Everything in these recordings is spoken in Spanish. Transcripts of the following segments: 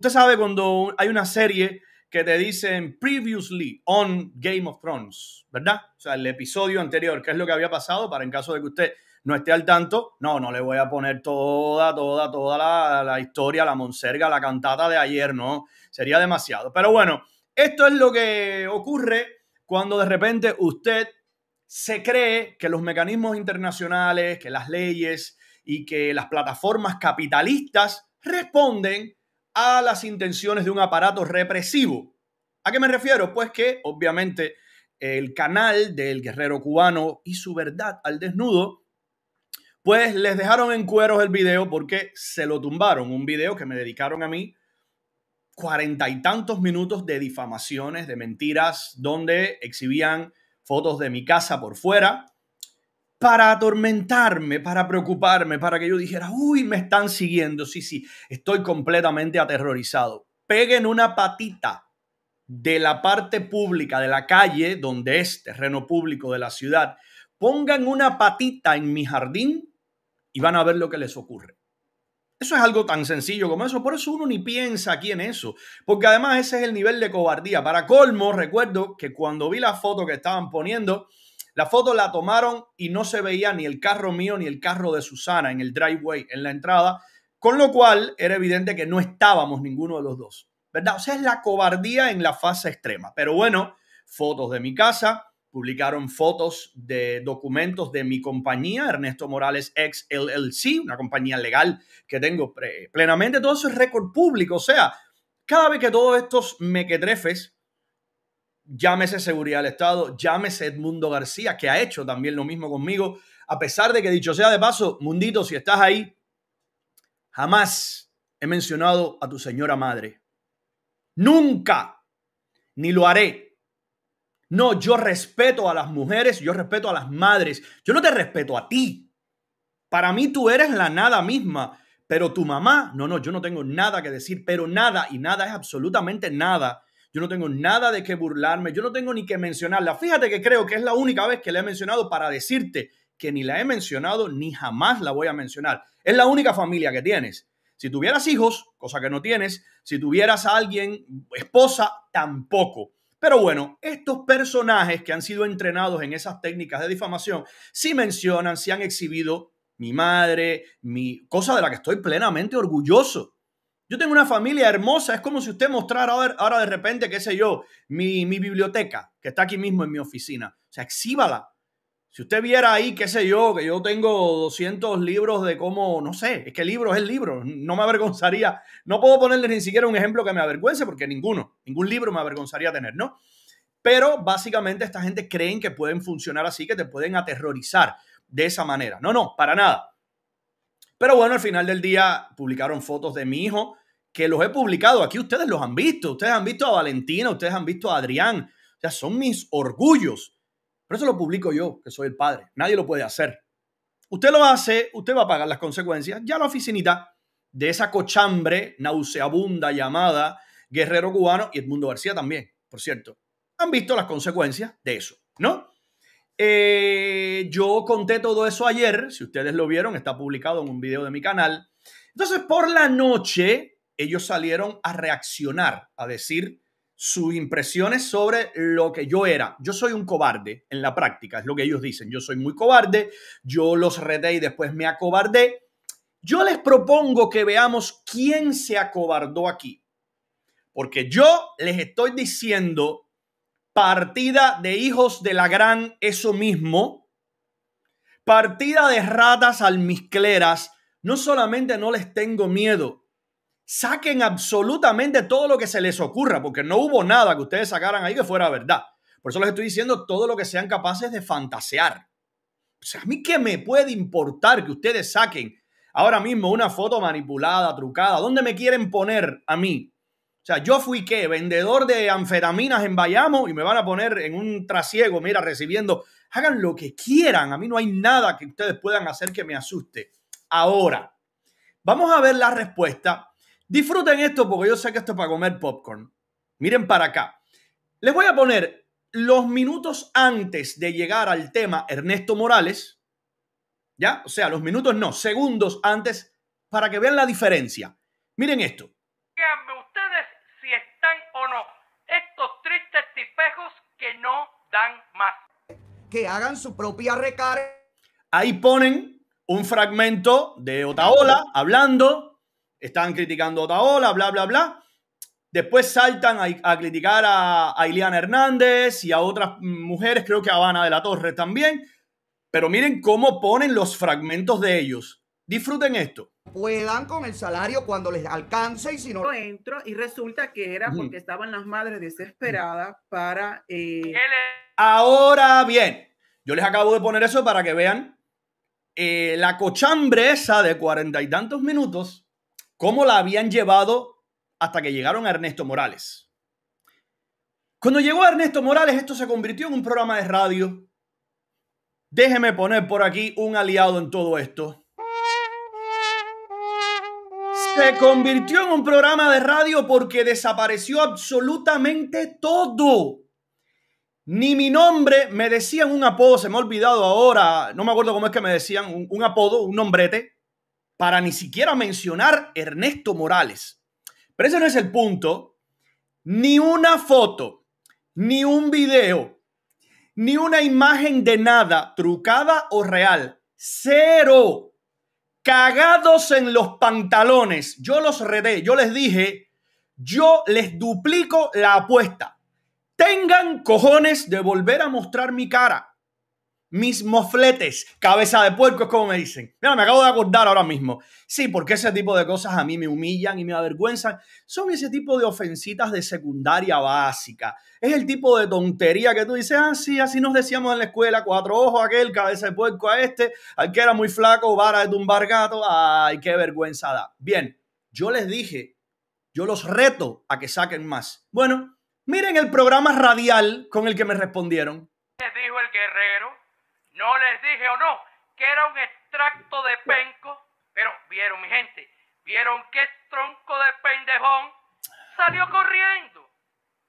Usted sabe cuando hay una serie que te dicen previously on Game of Thrones, ¿verdad? O sea, el episodio anterior, qué es lo que había pasado para en caso de que usted no esté al tanto, no, no le voy a poner toda, toda, toda la, historia, la monserga, la cantata de ayer, no, sería demasiado. Pero bueno, esto es lo que ocurre cuando de repente usted se cree que los mecanismos internacionales, que las leyes y que las plataformas capitalistas responden a las intenciones de un aparato represivo. ¿A qué me refiero? Pues que obviamente el canal del guerrero cubano y su verdad al desnudo, pues les dejaron en cueros el video porque se lo tumbaron, un video que me dedicaron a mí cuarenta y tantos minutos de difamaciones, de mentiras, donde exhibían fotos de mi casa por fuera, para atormentarme, para preocuparme, para que yo dijera, uy, me están siguiendo. Sí, sí, estoy completamente aterrorizado. Peguen una patita de la parte pública, de la calle, donde es terreno público de la ciudad. Pongan una patita en mi jardín y van a ver lo que les ocurre. Eso es algo tan sencillo como eso. Por eso uno ni piensa aquí en eso. Porque además ese es el nivel de cobardía. Para colmo, recuerdo que cuando vi la foto que estaban poniendo, la foto la tomaron y no se veía ni el carro mío ni el carro de Susana en el driveway, en la entrada, con lo cual era evidente que no estábamos ninguno de los dos, ¿verdad? O sea, es la cobardía en la fase extrema. Pero bueno, fotos de mi casa, publicaron fotos de documentos de mi compañía, Ernesto Morales ex LLC, una compañía legal que tengo plenamente. Todo eso es récord público. O sea, cada vez que todos estos me mequetrefes llámese Seguridad del Estado, llámese Edmundo García, que ha hecho también lo mismo conmigo, a pesar de que dicho sea de paso, Mundito, si estás ahí, jamás he mencionado a tu señora madre. Nunca, ni lo haré. No, yo respeto a las mujeres, yo respeto a las madres, yo no te respeto a ti. Para mí tú eres la nada misma, pero tu mamá, no, no, yo no tengo nada que decir, pero nada y nada es absolutamente nada yo no tengo nada de qué burlarme, yo no tengo ni que mencionarla. Fíjate que creo que es la única vez que la he mencionado para decirte que ni la he mencionado ni jamás la voy a mencionar. Es la única familia que tienes. Si tuvieras hijos, cosa que no tienes, si tuvieras a alguien, esposa, tampoco. Pero bueno, estos personajes que han sido entrenados en esas técnicas de difamación, sí mencionan, sí han exhibido mi madre, mi cosa de la que estoy plenamente orgulloso. Yo tengo una familia hermosa, es como si usted mostrara ahora, de repente, qué sé yo, mi, biblioteca, que está aquí mismo en mi oficina. O sea, exhíbala. Si usted viera ahí, qué sé yo, que yo tengo 200 libros de cómo, no sé, es que libro es el libro, no me avergonzaría, no puedo ponerle ni siquiera un ejemplo que me avergüence, porque ninguno, ningún libro me avergonzaría tener, ¿no? Pero básicamente esta gente creen que pueden funcionar así, que te pueden aterrorizar de esa manera. No, no, para nada. Pero bueno, al final del día publicaron fotos de mi hijo, que los he publicado. Aquí ustedes los han visto. Ustedes han visto a Valentina, ustedes han visto a Adrián. O sea, son mis orgullos. Por eso lo publico yo, que soy el padre. Nadie lo puede hacer. Usted lo hace, usted va a pagar las consecuencias. Ya la oficinita de esa cochambre nauseabunda llamada Guerrero Cubano y Edmundo García también, por cierto, han visto las consecuencias de eso, ¿no? Eh, yo conté todo eso ayer, si ustedes lo vieron, está publicado en un video de mi canal. Entonces, por la noche, ellos salieron a reaccionar, a decir sus impresiones sobre lo que yo era. Yo soy un cobarde en la práctica, es lo que ellos dicen. Yo soy muy cobarde, yo los reté y después me acobardé. Yo les propongo que veamos quién se acobardó aquí. Porque yo les estoy diciendo partida de hijos de la gran, eso mismo, partida de ratas almizcleras, no solamente no les tengo miedo, saquen absolutamente todo lo que se les ocurra, porque no hubo nada que ustedes sacaran ahí que fuera verdad. Por eso les estoy diciendo todo lo que sean capaces de fantasear. O sea, a mí qué me puede importar que ustedes saquen ahora mismo una foto manipulada, trucada, ¿dónde me quieren poner a mí? O sea, yo fui qué, vendedor de anfetaminas en Bayamo y me van a poner en un trasiego, mira, recibiendo. Hagan lo que quieran, a mí no hay nada que ustedes puedan hacer que me asuste. Ahora, vamos a ver la respuesta Disfruten esto porque yo sé que esto es para comer popcorn. Miren para acá. Les voy a poner los minutos antes de llegar al tema Ernesto Morales. ¿Ya? O sea, los minutos no, segundos antes para que vean la diferencia. Miren esto. Díganme ustedes si están o no estos tristes tipejos que no dan más. Que hagan su propia recarga. Ahí ponen un fragmento de Otaola hablando están criticando a Otaola, bla, bla, bla. Después saltan a, criticar a, a, Hernández y a otras mujeres, creo que a Habana de la Torre también. Pero miren cómo ponen los fragmentos de ellos. Disfruten esto. Puedan con el salario cuando les alcance y si no. Entro y resulta que era porque estaban las madres desesperadas para. Eh, Ahora bien, yo les acabo de poner eso para que vean eh, la cochambre esa de cuarenta y tantos minutos cómo la habían llevado hasta que llegaron a Ernesto Morales. Cuando llegó Ernesto Morales, esto se convirtió en un programa de radio. Déjeme poner por aquí un aliado en todo esto. Se convirtió en un programa de radio porque desapareció absolutamente todo. Ni mi nombre, me decían un apodo, se me ha olvidado ahora, no me acuerdo cómo es que me decían, un, un apodo, un nombrete para ni siquiera mencionar Ernesto Morales. Pero ese no es el punto. Ni una foto, ni un video, ni una imagen de nada, trucada o real. Cero. Cagados en los pantalones. Yo los redé, yo les dije, yo les duplico la apuesta. Tengan cojones de volver a mostrar mi cara mis mofletes, cabeza de puerco, es como me dicen. Mira, me acabo de acordar ahora mismo. Sí, porque ese tipo de cosas a mí me humillan y me avergüenzan. Son ese tipo de ofensitas de secundaria básica. Es el tipo de tontería que tú dices, ah, sí, así nos decíamos en la escuela, cuatro ojos aquel, cabeza de puerco a este, al que era muy flaco, vara de tumbar gato, ay, qué vergüenza da. Bien, yo les dije, yo los reto a que saquen más. Bueno, miren el programa radial con el que me respondieron. Les dijo el guerrero? No les dije o no que era un extracto de penco, pero vieron mi gente, vieron que tronco de pendejón salió corriendo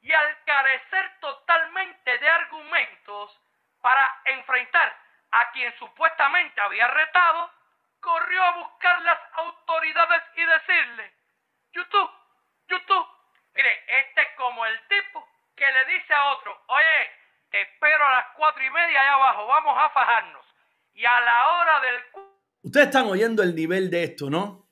y al carecer totalmente de argumentos para enfrentar a quien supuestamente había retado, corrió a buscar las autoridades y decirle, YouTube, YouTube, mire, este es como el tipo que le dice a otro, oye, te espero a las cuatro y media allá abajo. Vamos a fajarnos. Y a la hora del... Ustedes están oyendo el nivel de esto, ¿no?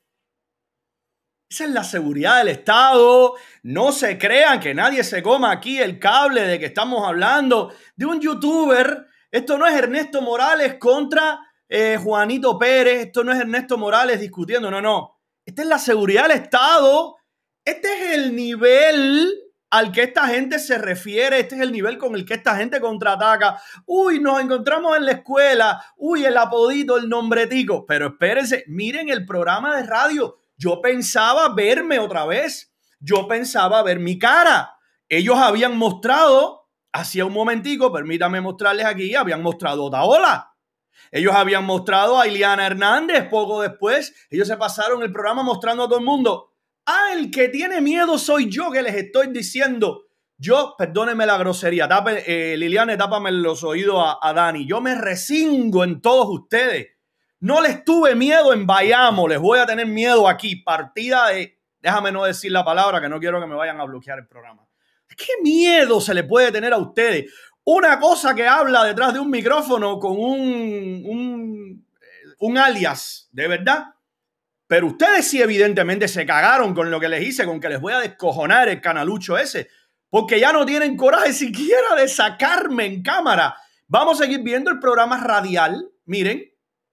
Esa es la seguridad del Estado. No se crean que nadie se coma aquí el cable de que estamos hablando de un youtuber. Esto no es Ernesto Morales contra eh, Juanito Pérez. Esto no es Ernesto Morales discutiendo. No, no. Esta es la seguridad del Estado. Este es el nivel al que esta gente se refiere, este es el nivel con el que esta gente contraataca. Uy, nos encontramos en la escuela, uy, el apodito, el nombretico. Pero espérense, miren el programa de radio. Yo pensaba verme otra vez, yo pensaba ver mi cara. Ellos habían mostrado, hacía un momentico, permítame mostrarles aquí, habían mostrado a Ellos habían mostrado a Iliana Hernández poco después. Ellos se pasaron el programa mostrando a todo el mundo. Ah, el que tiene miedo soy yo que les estoy diciendo. Yo, perdónenme la grosería, eh, Liliane, tápame los oídos a, Dani. Yo me resingo en todos ustedes. No les tuve miedo en Bayamo, les voy a tener miedo aquí. Partida de, déjame no decir la palabra, que no quiero que me vayan a bloquear el programa. ¿Qué miedo se le puede tener a ustedes? Una cosa que habla detrás de un micrófono con un, un, eh, un alias, de verdad. Pero ustedes sí, evidentemente, se cagaron con lo que les hice, con que les voy a descojonar el canalucho ese. Porque ya no tienen coraje siquiera de sacarme en cámara. Vamos a seguir viendo el programa radial, miren.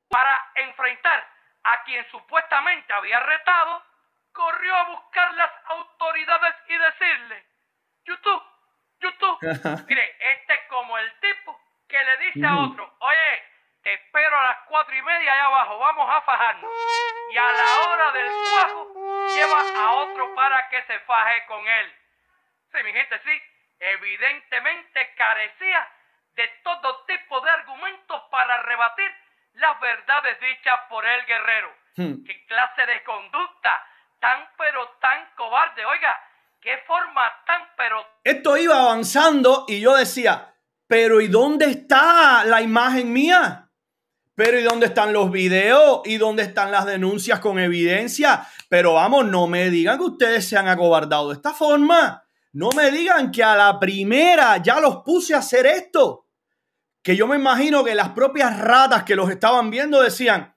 Para enfrentar a quien supuestamente había retado, corrió a buscar las autoridades y decirle, YouTube, YouTube, mire, este es como el tipo que le dice a mm. otro, oye, espero a las cuatro y media allá abajo. Vamos a fajarnos. Y a la hora del cuajo, lleva a otro para que se faje con él. Sí, mi gente, sí. Evidentemente carecía de todo tipo de argumentos para rebatir las verdades dichas por el guerrero. Hmm. ¿Qué clase de conducta? Tan pero tan cobarde. Oiga, qué forma tan pero... Esto iba avanzando y yo decía, pero ¿y dónde está la imagen mía? Pero ¿y dónde están los videos? ¿Y dónde están las denuncias con evidencia? Pero vamos, no me digan que ustedes se han acobardado de esta forma. No me digan que a la primera ya los puse a hacer esto. Que yo me imagino que las propias ratas que los estaban viendo decían,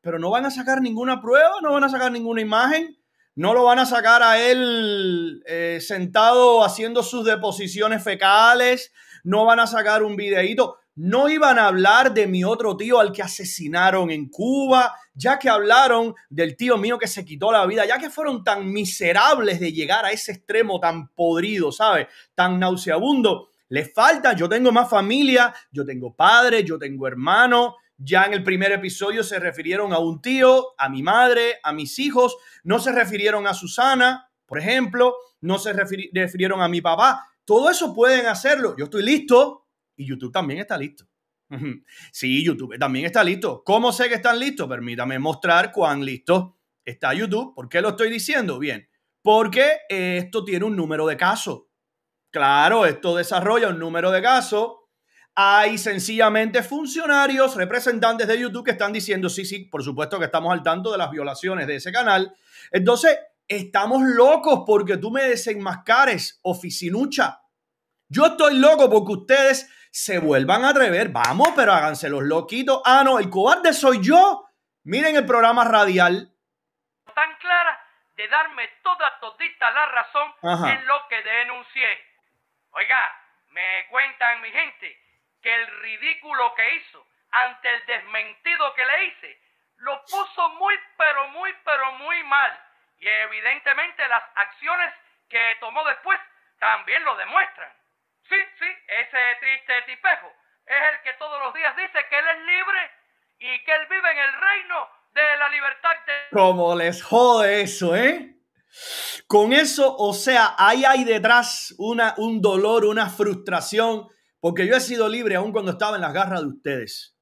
pero no van a sacar ninguna prueba, no van a sacar ninguna imagen, no lo van a sacar a él eh, sentado haciendo sus deposiciones fecales, no van a sacar un videíto no iban a hablar de mi otro tío al que asesinaron en Cuba, ya que hablaron del tío mío que se quitó la vida, ya que fueron tan miserables de llegar a ese extremo tan podrido, ¿sabes? Tan nauseabundo. Les falta, yo tengo más familia, yo tengo padre, yo tengo hermano. Ya en el primer episodio se refirieron a un tío, a mi madre, a mis hijos. No se refirieron a Susana, por ejemplo. No se refirieron a mi papá. Todo eso pueden hacerlo. Yo estoy listo, y YouTube también está listo. Sí, YouTube también está listo. ¿Cómo sé que están listos? Permítame mostrar cuán listo está YouTube. ¿Por qué lo estoy diciendo? Bien, porque esto tiene un número de casos. Claro, esto desarrolla un número de casos. Hay sencillamente funcionarios, representantes de YouTube que están diciendo, sí, sí, por supuesto que estamos al tanto de las violaciones de ese canal. Entonces, estamos locos porque tú me desenmascares, oficinucha. Yo estoy loco porque ustedes se vuelvan a atrever. Vamos, pero háganse los loquitos. Ah, no, el cobarde soy yo. Miren el programa radial. Tan clara de darme toda, todita la razón en lo que denuncié. Oiga, me cuentan mi gente que el ridículo que hizo ante el desmentido que le hice lo puso muy, pero muy, pero muy mal. Y evidentemente las acciones que tomó después también lo demuestran. Sí, sí, ese triste tipejo es el que todos los días dice que él es libre y que él vive en el reino de la libertad. Cómo Como les jode eso, ¿eh? Con eso, o sea, ahí hay detrás una, un dolor, una frustración, porque yo he sido libre aún cuando estaba en las garras de ustedes.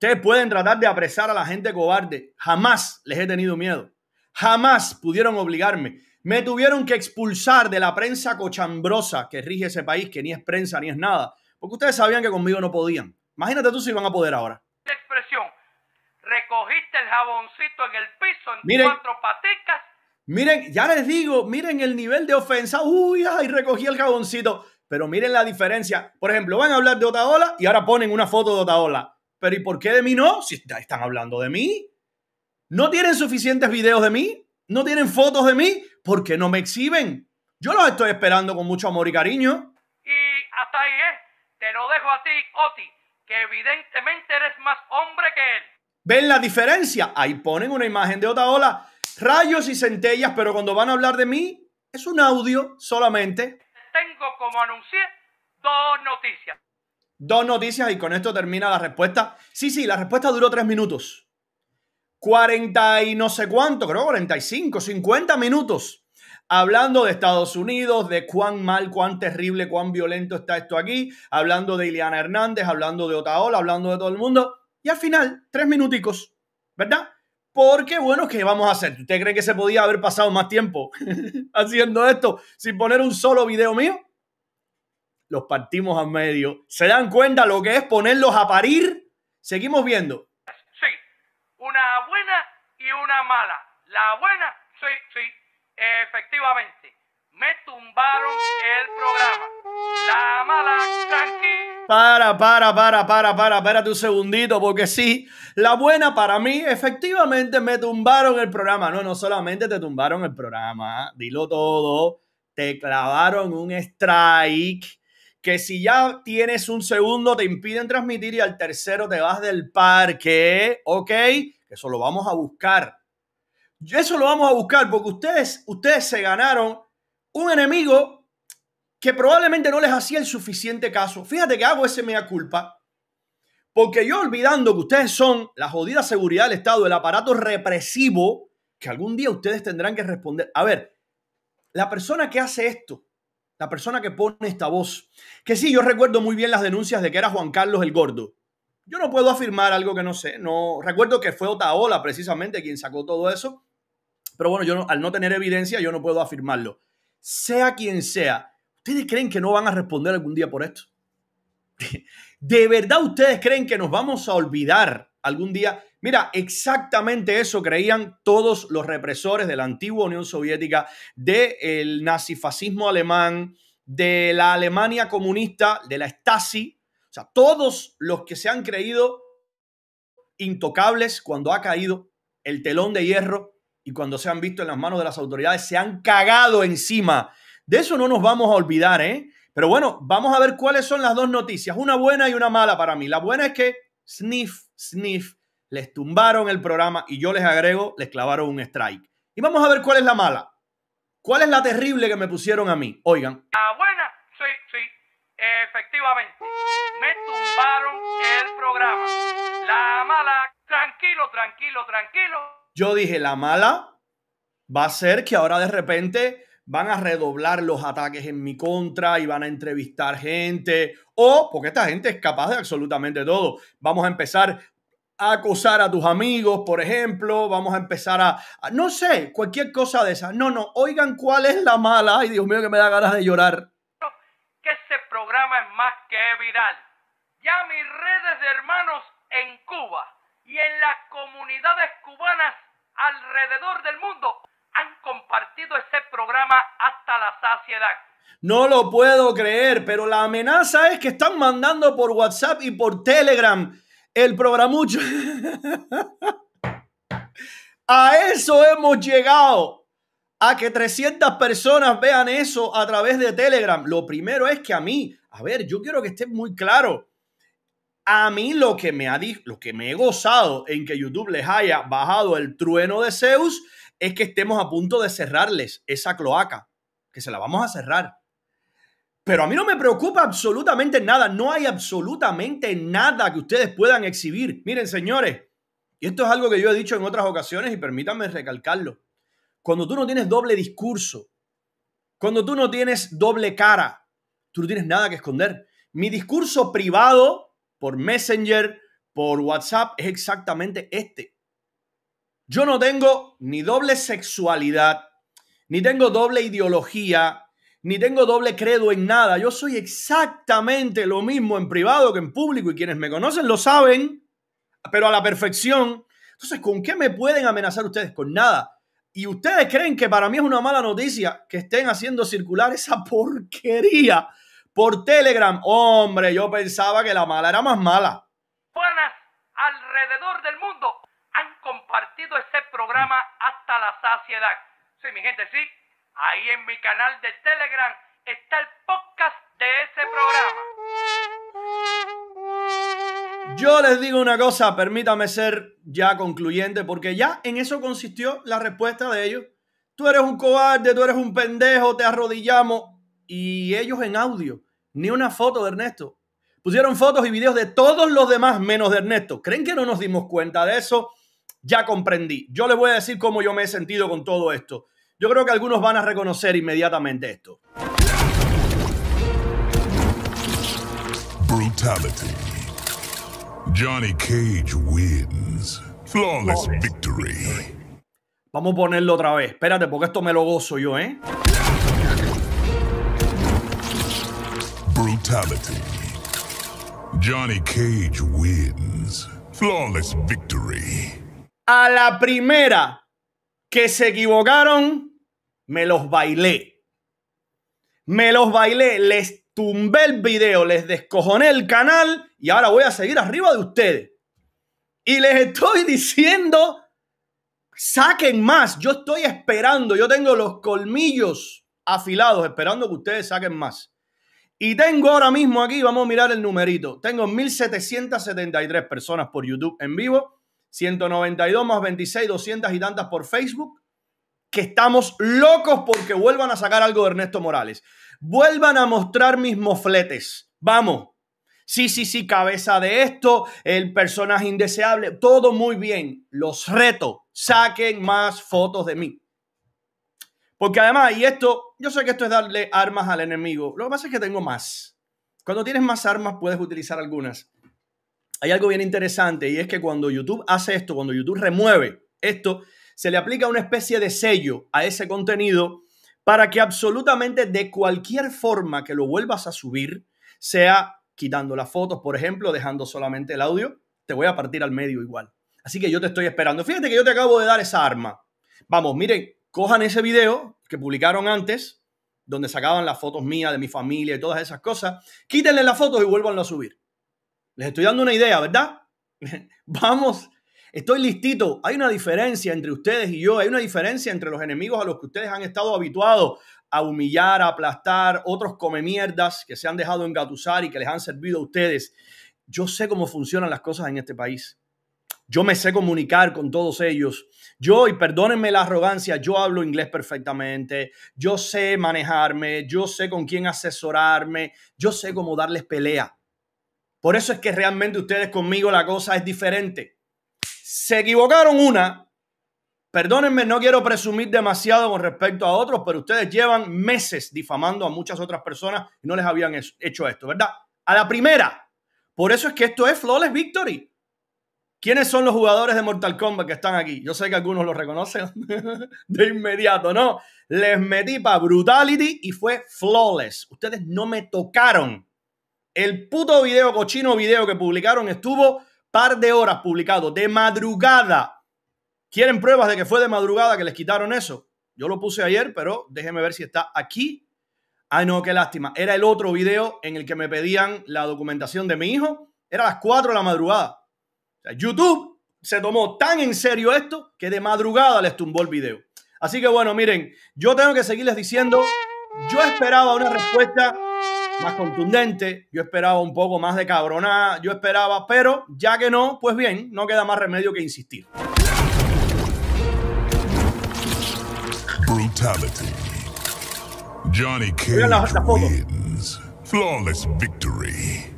Ustedes pueden tratar de apresar a la gente cobarde. Jamás les he tenido miedo. Jamás pudieron obligarme. Me tuvieron que expulsar de la prensa cochambrosa que rige ese país, que ni es prensa ni es nada, porque ustedes sabían que conmigo no podían. Imagínate tú si van a poder ahora. Expresión. Recogiste el jaboncito en el piso en cuatro paticas. Miren, ya les digo, miren el nivel de ofensa. Uy, ay, recogí el jaboncito. Pero miren la diferencia. Por ejemplo, van a hablar de Otaola y ahora ponen una foto de Otaola. Pero ¿y por qué de mí no? Si están hablando de mí. ¿No tienen suficientes videos de mí? no tienen fotos de mí porque no me exhiben. Yo los estoy esperando con mucho amor y cariño. Y hasta ahí es. ¿eh? Te lo dejo a ti, Oti, que evidentemente eres más hombre que él. ¿Ven la diferencia? Ahí ponen una imagen de otra ola. Rayos y centellas, pero cuando van a hablar de mí, es un audio solamente. Tengo, como anuncié, dos noticias. Dos noticias y con esto termina la respuesta. Sí, sí, la respuesta duró tres minutos. 40 y no sé cuánto, creo 45, 50 minutos hablando de Estados Unidos, de cuán mal, cuán terrible, cuán violento está esto aquí, hablando de Ileana Hernández, hablando de Otaola, hablando de todo el mundo. Y al final, tres minuticos, ¿verdad? Porque, bueno, ¿qué vamos a hacer? ¿Usted cree que se podía haber pasado más tiempo haciendo esto sin poner un solo video mío? Los partimos a medio. ¿Se dan cuenta lo que es ponerlos a parir? Seguimos viendo mala, la buena, sí, sí, efectivamente. Me tumbaron el programa. La mala, tranqui. Para, para, para, para, para, espérate un segundito, porque sí, la buena para mí, efectivamente me tumbaron el programa. No, no solamente te tumbaron el programa, dilo todo, te clavaron un strike, que si ya tienes un segundo te impiden transmitir y al tercero te vas del parque, ¿ok? Eso lo vamos a buscar eso lo vamos a buscar porque ustedes, ustedes se ganaron un enemigo que probablemente no les hacía el suficiente caso. Fíjate que hago ese mea culpa. Porque yo olvidando que ustedes son la jodida seguridad del Estado, el aparato represivo, que algún día ustedes tendrán que responder. A ver, la persona que hace esto, la persona que pone esta voz, que sí, yo recuerdo muy bien las denuncias de que era Juan Carlos el Gordo. Yo no puedo afirmar algo que no sé, no recuerdo que fue Otaola precisamente quien sacó todo eso, pero bueno, yo al no tener evidencia, yo no puedo afirmarlo. Sea quien sea, ¿ustedes creen que no van a responder algún día por esto? ¿De verdad ustedes creen que nos vamos a olvidar algún día? Mira, exactamente eso creían todos los represores de la antigua Unión Soviética, del nazifascismo alemán, de la Alemania comunista, de la Stasi. O sea, todos los que se han creído intocables cuando ha caído el telón de hierro y cuando se han visto en las manos de las autoridades, se han cagado encima. De eso no nos vamos a olvidar, ¿eh? Pero bueno, vamos a ver cuáles son las dos noticias, una buena y una mala para mí. La buena es que sniff, sniff, les tumbaron el programa y yo les agrego, les clavaron un strike. Y vamos a ver cuál es la mala. ¿Cuál es la terrible que me pusieron a mí? Oigan. la buena, sí, sí, efectivamente. Me tumbaron el programa. La mala, tranquilo, tranquilo, tranquilo yo dije, la mala va a ser que ahora de repente van a redoblar los ataques en mi contra y van a entrevistar gente, o porque esta gente es capaz de absolutamente todo. Vamos a empezar a acosar a tus amigos, por ejemplo, vamos a empezar a, no sé, cualquier cosa de esa. No, no, oigan cuál es la mala, ay Dios mío que me da ganas de llorar. Que ese programa es más que viral. Ya mis redes de hermanos en Cuba y en las comunidades cubanas alrededor del mundo han compartido ese programa hasta la saciedad. No lo puedo creer, pero la amenaza es que están mandando por WhatsApp y por Telegram el programucho. a eso hemos llegado. A que 300 personas vean eso a través de Telegram. Lo primero es que a mí, a ver, yo quiero que esté muy claro. A mí lo que me ha lo que me he gozado en que YouTube les haya bajado el trueno de Zeus es que estemos a punto de cerrarles esa cloaca, que se la vamos a cerrar. Pero a mí no me preocupa absolutamente nada, no hay absolutamente nada que ustedes puedan exhibir. Miren, señores, y esto es algo que yo he dicho en otras ocasiones y permítanme recalcarlo. Cuando tú no tienes doble discurso, cuando tú no tienes doble cara, tú no tienes nada que esconder. Mi discurso privado por Messenger, por WhatsApp, es exactamente este. Yo no tengo ni doble sexualidad, ni tengo doble ideología, ni tengo doble credo en nada. Yo soy exactamente lo mismo en privado que en público y quienes me conocen lo saben, pero a la perfección. Entonces, ¿con qué me pueden amenazar ustedes? Con nada. Y ustedes creen que para mí es una mala noticia que estén haciendo circular esa porquería por Telegram. Hombre, yo pensaba que la mala era más mala. Buenas, alrededor del mundo han compartido este programa hasta la saciedad. Sí, mi gente, sí. Ahí en mi canal de Telegram está el podcast de ese programa. Yo les digo una cosa, permítame ser ya concluyente, porque ya en eso consistió la respuesta de ellos. Tú eres un cobarde, tú eres un pendejo, te arrodillamos. Y ellos en audio ni una foto de Ernesto. Pusieron fotos y videos de todos los demás menos de Ernesto. ¿Creen que no nos dimos cuenta de eso? Ya comprendí. Yo les voy a decir cómo yo me he sentido con todo esto. Yo creo que algunos van a reconocer inmediatamente esto. Brutality. Johnny Cage wins. Flawless victory. Vamos a ponerlo otra vez. Espérate, porque esto me lo gozo yo, ¿eh? Johnny Cage wins. Flawless victory. A la primera que se equivocaron, me los bailé. Me los bailé, les tumbé el video, les descojoné el canal y ahora voy a seguir arriba de ustedes. Y les estoy diciendo, saquen más. Yo estoy esperando, yo tengo los colmillos afilados, esperando que ustedes saquen más. Y tengo ahora mismo aquí, vamos a mirar el numerito. Tengo 1773 personas por YouTube en vivo, 192 más 26, 200 y tantas por Facebook, que estamos locos porque vuelvan a sacar algo de Ernesto Morales. Vuelvan a mostrar mis mofletes. Vamos. Sí, sí, sí, cabeza de esto, el personaje indeseable, todo muy bien. Los reto, saquen más fotos de mí. Porque además, y esto yo sé que esto es darle armas al enemigo. Lo que pasa es que tengo más. Cuando tienes más armas puedes utilizar algunas. Hay algo bien interesante y es que cuando YouTube hace esto, cuando YouTube remueve esto, se le aplica una especie de sello a ese contenido para que absolutamente de cualquier forma que lo vuelvas a subir, sea quitando las fotos, por ejemplo, dejando solamente el audio, te voy a partir al medio igual. Así que yo te estoy esperando. Fíjate que yo te acabo de dar esa arma. Vamos, miren, cojan ese video, que publicaron antes, donde sacaban las fotos mías, de mi familia y todas esas cosas, quítenle las fotos y vuélvanlo a subir. Les estoy dando una idea, ¿verdad? Vamos, estoy listito. Hay una diferencia entre ustedes y yo, hay una diferencia entre los enemigos a los que ustedes han estado habituados a humillar, a aplastar, otros come mierdas que se han dejado engatusar y que les han servido a ustedes. Yo sé cómo funcionan las cosas en este país. Yo me sé comunicar con todos ellos. Yo, y perdónenme la arrogancia, yo hablo inglés perfectamente, yo sé manejarme, yo sé con quién asesorarme, yo sé cómo darles pelea. Por eso es que realmente ustedes conmigo la cosa es diferente. Se equivocaron una. Perdónenme, no quiero presumir demasiado con respecto a otros, pero ustedes llevan meses difamando a muchas otras personas y no les habían hecho esto, ¿verdad? A la primera. Por eso es que esto es Flawless Victory. ¿Quiénes son los jugadores de Mortal Kombat que están aquí? Yo sé que algunos los reconocen de inmediato, ¿no? Les metí para Brutality y fue flawless. Ustedes no me tocaron. El puto video, cochino video que publicaron estuvo par de horas publicado, de madrugada. ¿Quieren pruebas de que fue de madrugada que les quitaron eso? Yo lo puse ayer, pero déjenme ver si está aquí. Ay, no, qué lástima. Era el otro video en el que me pedían la documentación de mi hijo. Era a las 4 de la madrugada. YouTube se tomó tan en serio esto que de madrugada les tumbó el video. Así que bueno, miren, yo tengo que seguirles diciendo, yo esperaba una respuesta más contundente, yo esperaba un poco más de cabronada, yo esperaba, pero ya que no, pues bien, no queda más remedio que insistir. Brutality. Johnny Cage Flawless victory.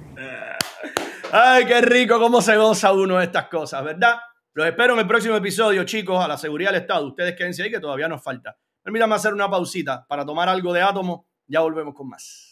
Ay, qué rico, cómo se goza uno de estas cosas, ¿verdad? Los espero en el próximo episodio, chicos, a la seguridad del Estado. Ustedes quédense ahí que todavía nos falta. Permítanme hacer una pausita para tomar algo de átomo. Ya volvemos con más.